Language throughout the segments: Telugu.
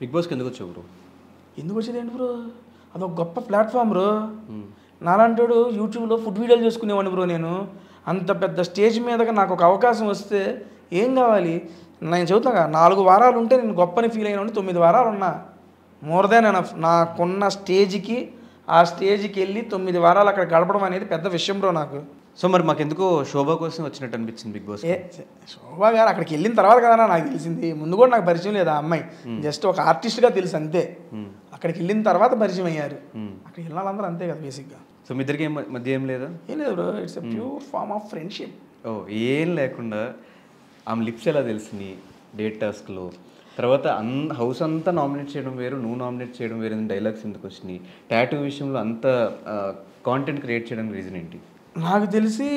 బిగ్ బాస్కి ఎందుకు వచ్చావు బ్రో ఎందుకు వచ్చేది ఏంటి బ్రో అదొక గొప్ప ప్లాట్ఫామ్ బ్రో hmm. నాలాంటోడు యూట్యూబ్లో ఫుడ్ వీడియోలు చేసుకునేవాడిని బ్రో నేను అంత పెద్ద స్టేజ్ మీదగా నాకు ఒక అవకాశం వస్తే ఏం కావాలి నేను చెబుతాగా నాలుగు వారాలు ఉంటే నేను గొప్పని ఫీల్ అయినా తొమ్మిది వారాలు ఉన్నా మోర్ దాన్ ఎనఫ్ నాకున్న స్టేజ్కి ఆ స్టేజ్కి వెళ్ళి తొమ్మిది వారాలు అక్కడ గడపడం అనేది పెద్ద విషయం బ్రో నాకు సో మరి ఎందుకో శోభ కోసం వచ్చినట్టు అనిపించింది బిగ్ బాస్ శోభ గారు అక్కడికి వెళ్ళిన తర్వాత కదా నాకు తెలిసింది ముందు కూడా నాకు పరిచయం లేదు ఆ అమ్మాయి జస్ట్ ఒక ఆర్టిస్ట్గా తెలుసు అంతే అక్కడికి వెళ్ళిన తర్వాత పరిచయం అయ్యారు అక్కడ వెళ్ళిన అంతే కదా బేసిక్గా సో మీ ఇద్దరికి మధ్య ఏం లేదా ఏం లేదు bro it's pure form of friendship ఓ ఏం లేకుండా ఆమె లిప్స్ ఎలా తెలిసినాయి డేట్ టాస్క్లో తర్వాత అన్ హౌస్ అంతా నామినేట్ చేయడం వేరు నువ్వు నామినేట్ చేయడం వేరు డైలాగ్స్ ఎందుకు వచ్చినాయి టాటూ విషయంలో అంత కాంటెంట్ క్రియేట్ చేయడానికి రీజన్ ఏంటి నాకు తెలిసి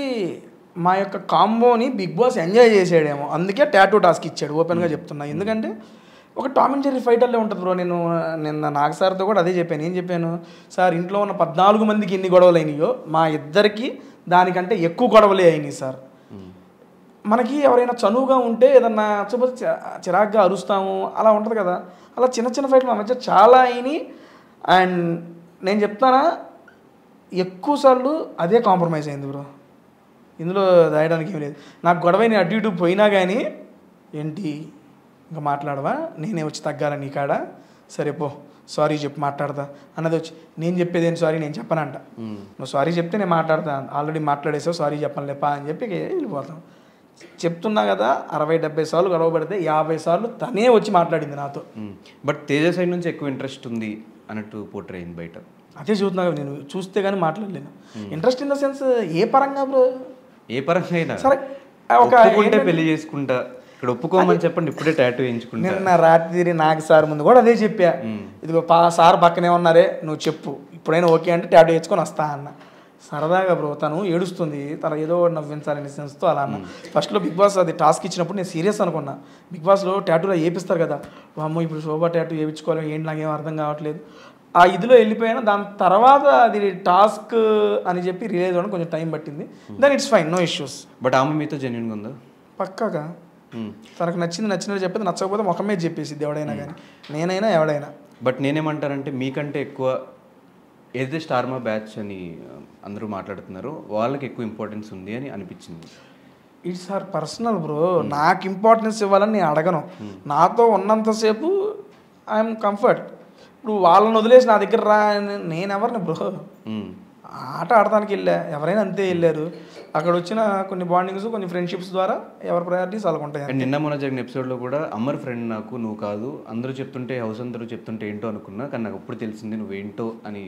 మా యొక్క కాంబోని బిగ్ బాస్ ఎంజాయ్ చేసాడేమో అందుకే టాటూ టాస్క్ ఇచ్చాడు ఓపెన్గా hmm. చెప్తున్నా ఎందుకంటే ఒక టామ్ అండ్ జెర్రీ ఫైటర్లే ఉంటుంది బ్రో నేను నిన్న నాగ సార్తో కూడా అదే చెప్పాను ఏం చెప్పాను సార్ ఇంట్లో ఉన్న పద్నాలుగు మందికి ఎన్ని గొడవలు అయినాయో మా ఇద్దరికి దానికంటే ఎక్కువ గొడవలే అయినాయి సార్ hmm. మనకి ఎవరైనా చనువుగా ఉంటే ఏదన్నా చెప్పదు చిరాగ్గా అరుస్తాము అలా ఉంటుంది కదా అలా చిన్న చిన్న ఫైట్లు మా మధ్య చాలా అయినాయి అండ్ నేను చెప్తానా ఎక్కువసార్లు అదే కాంప్రమైజ్ అయింది బ్రో ఇందులో రాయడానికి ఏం లేదు నాకు గొడవని అటు ఇటు పోయినా కానీ ఏంటి ఇంకా మాట్లాడవా నేనే వచ్చి తగ్గాల నీ కాడ సరే పో సారీ చెప్పి మాట్లాడదా అన్నది వచ్చి నేను చెప్పేది ఏం సారీ నేను చెప్పనంట నువ్వు సారీ చెప్తే నేను మాట్లాడతా ఆల్రెడీ మాట్లాడేసావు సారీ చెప్పనులేపా అని చెప్పి వెళ్ళిపోతాం చెప్తున్నా కదా అరవై డెబ్బై సార్లు గొడవ పడితే యాభై సార్లు తనే వచ్చి మాట్లాడింది నాతో బట్ తేజ సైడ్ నుంచి ఎక్కువ ఇంట్రెస్ట్ ఉంది అన్నట్టు పోట్రైన్ బయట అదే చూస్తున్నాను నేను చూస్తే కానీ మాట్లాడలేను ఇంట్రెస్ట్ ఇన్ ద సెన్స్ ఏ పరంగా బ్రో ఏ పరంగా అయినా సరే ఒక పెళ్లి చేసుకుంటా ఇక్కడ ఒప్పుకోమని చెప్పండి ఇప్పుడే టాటూ వేయించుకుంటా నిన్న రాత్రి నాకు సార్ ముందు కూడా అదే చెప్పా ఇదిగో పా సార్ పక్కనే ఉన్నారే నువ్వు చెప్పు ఇప్పుడైనా ఓకే అంటే టాటూ వేయించుకొని వస్తా అన్న సరదాగా బ్రో తను ఏడుస్తుంది తన ఏదో నవ్వించాలనే సెన్స్తో అలా అన్న ఫస్ట్లో బిగ్ బాస్ అది టాస్క్ ఇచ్చినప్పుడు నేను సీరియస్ అనుకున్నా బిగ్ బాస్లో ట్యాటూలో వేపిస్తారు కదా అమ్మో ఇప్పుడు శోభా ట్యాటూ వేయించుకోవాలి ఏంటి నాకేం అర్థం కావట్లేదు ఆ ఇదిలో వెళ్ళిపోయాను దాని తర్వాత అది టాస్క్ అని చెప్పి రిలీజ్ అవ్వడం కొంచెం టైం పట్టింది then it's fine no issues but ఆమె మీతో జెన్యున్గా ఉందా పక్కాగా hmm. తనకు నచ్చింది నచ్చినట్టు చెప్పేది నచ్చకపోతే ముఖమే చెప్పేసి ఎవడైనా కానీ hmm. నేనైనా ఎవడైనా బట్ నేనేమంటారంటే మీకంటే ఎక్కువ ఏదైతే స్టార్మా బ్యాచ్ అని అందరూ మాట్లాడుతున్నారు వాళ్ళకి ఎక్కువ ఇంపార్టెన్స్ ఉంది అని అనిపించింది ఇట్స్ ఆర్ పర్సనల్ బ్రో నాకు ఇంపార్టెన్స్ ఇవ్వాలని నేను అడగను hmm. నాతో ఉన్నంతసేపు ఐఎమ్ కంఫర్ట్ ఇప్పుడు వాళ్ళని వదిలేసి నా దగ్గర రా నేను ఎవరిని బ్రో ఆట ఆడటానికి వెళ్ళా ఎవరైనా అంతే వెళ్ళారు అక్కడ వచ్చిన కొన్ని బాండింగ్స్ కొన్ని ఫ్రెండ్షిప్స్ ద్వారా ఎవరి ప్రయారిటీస్ వాళ్ళకు ఉంటాయి నిన్న మొన్న జరిగిన ఎపిసోడ్లో కూడా అమర్ ఫ్రెండ్ నాకు నువ్వు కాదు అందరూ చెప్తుంటే హౌస్ అందరూ చెప్తుంటే ఏంటో అనుకున్నా కానీ నాకు అప్పుడు తెలిసింది నువ్వేంటో అని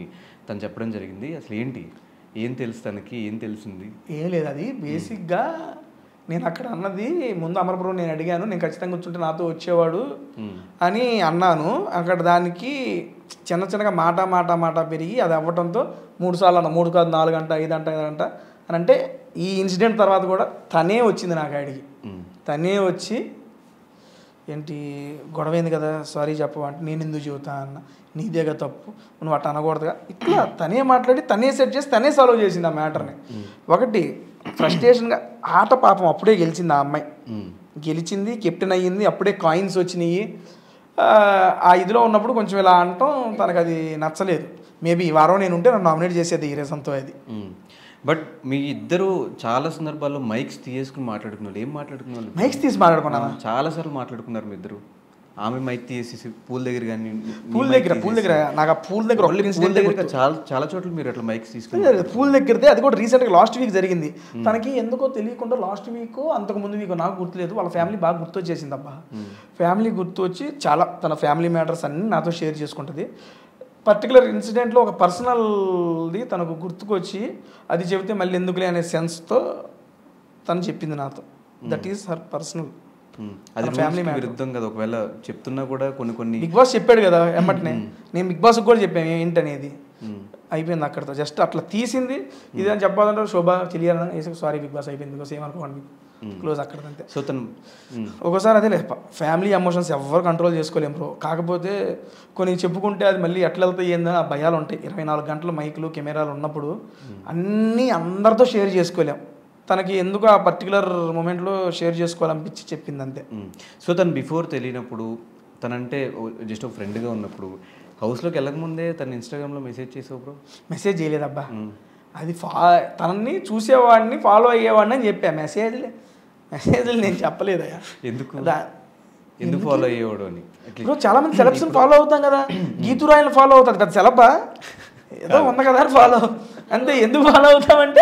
తను చెప్పడం జరిగింది అసలు ఏంటి ఏం తెలుసు తనకి ఏం తెలిసింది ఏం లేదు అది బేసిక్గా నేను అక్కడ అన్నది ముందు అమరపురం నేను అడిగాను నేను ఖచ్చితంగా కూర్చుంటే నాతో వచ్చేవాడు అని అన్నాను అక్కడ దానికి చిన్న చిన్నగా మాట మాట మాట పెరిగి అది అవ్వడంతో మూడు సార్లు అన్న మూడు కాదు నాలుగు గంట ఐదు అంట గంట అని అంటే ఈ ఇన్సిడెంట్ తర్వాత కూడా తనే వచ్చింది నాకు అడిగి తనే వచ్చి ఏంటి గొడవైంది కదా సారీ చెప్పవా అంటే నేను ఎందుకు చెబుతా అన్న నీదేగా తప్పు నువ్వు అట్ట అనకూడదుగా ఇట్లా తనే మాట్లాడి తనే సెట్ చేసి తనే సాల్వ్ చేసింది ఆ మ్యాటర్ని ఒకటి ఫ్రస్ట్రేషన్గా ఆట పాపం అప్పుడే గెలిచింది ఆ అమ్మాయి గెలిచింది కెప్టెన్ అయ్యింది అప్పుడే కాయిన్స్ వచ్చినాయి ఆ ఇదిలో ఉన్నప్పుడు కొంచెం ఇలా అనటం తనకు అది నచ్చలేదు మేబీ ఈ వారం నేను ఉంటే నన్ను నామినేట్ చేసేది ఈ రీజన్తో అది బట్ మీ ఇద్దరు చాలా సందర్భాల్లో మైక్స్ తీసుకుని మాట్లాడుకున్నారు ఏం మాట్లాడుకున్నారు మైక్స్ తీసి మాట్లాడుకున్నారా చాలా సార్లు మాట్లాడుకున్నారు మీ ఇద్దరు ఆమె మైక్ తీసేసి పూల్ దగ్గర కానీ పూల్ దగ్గర పూల్ దగ్గర నాకు ఆ పూల్ దగ్గర దగ్గర చాలా చాలా చోట్ల మీరు అట్లా మైక్స్ తీసుకుని పూల్ దగ్గరదే అది కూడా రీసెంట్గా లాస్ట్ వీక్ జరిగింది తనకి ఎందుకో తెలియకుండా లాస్ట్ వీక్ అంతకు ముందు వీక్ నాకు గుర్తులేదు వాళ్ళ ఫ్యామిలీ బాగా గుర్తు వచ్చేసింది అబ్బా ఫ్యామిలీ గుర్తు వచ్చి చాలా తన ఫ్యామిలీ మ్యాటర్స్ అన్ని నాతో షేర్ చేసుకుంటుంది పర్టికులర్ ఇన్సిడెంట్లో ఒక పర్సనల్ది తనకు గుర్తుకొచ్చి అది చెబితే మళ్ళీ ఎందుకులే అనే సెన్స్తో తను చెప్పింది నాతో దట్ ఈస్ హర్ పర్సనల్ అది ఫ్యామిలీ విరుద్ధం కదా ఒకవేళ చెప్తున్నా కూడా కొన్ని కొన్ని బిగ్ బాస్ చెప్పాడు కదా hmm. ఎమ్మటనే నేను బిగ్ బాస్ కూడా చెప్పాను ఏంటనేది hmm. అయిపోయింది అక్కడతో జస్ట్ అట్లా తీసింది hmm. ఇది అని చెప్పాలంటే శోభ తెలియాలి సారీ బిగ్ బాస్ అయిపోయింది సేమ్ అనుకోండి క్లోజ్ hmm. అక్కడంతే సో తను hmm. ఒకసారి అదే లేదు ఫ్యామిలీ ఎమోషన్స్ ఎవరు కంట్రోల్ చేసుకోలేం బ్రో కాకపోతే కొన్ని చెప్పుకుంటే అది మళ్ళీ ఎట్లా వెళ్తాయి ఏందని ఆ భయాలు ఉంటాయి ఇరవై నాలుగు గంటలు మైకులు కెమెరాలు ఉన్నప్పుడు hmm. అన్నీ అందరితో షేర్ చేసుకోలేం తనకి ఎందుకు ఆ పర్టికులర్ మూమెంట్లో షేర్ చేసుకోవాలనిపించి చెప్పింది అంతే సో తను బిఫోర్ తెలియనప్పుడు తనంటే జస్ట్ ఒక ఫ్రెండ్గా ఉన్నప్పుడు హౌస్లోకి వెళ్ళకముందే తను ఇన్స్టాగ్రామ్లో మెసేజ్ చేసావు బ్రో మెసేజ్ చేయలేదబ్బా అది ఫా తనని చూసేవాడిని ఫాలో అయ్యేవాడిని అని చెప్పా మెసేజ్లే మెసేజ్లు నేను చెప్పలేదయ్యా ఎందుకు ఎందుకు ఫాలో అయ్యేవాడు అని ఇప్పుడు చాలా మంది సెలబ్స్ ఫాలో అవుతాం కదా గీతురాయలు ఫాలో అవుతారు కదా సెలబా ఏదో ఉంది కదా ఫాలో అంతే ఎందుకు ఫాలో అవుతామంటే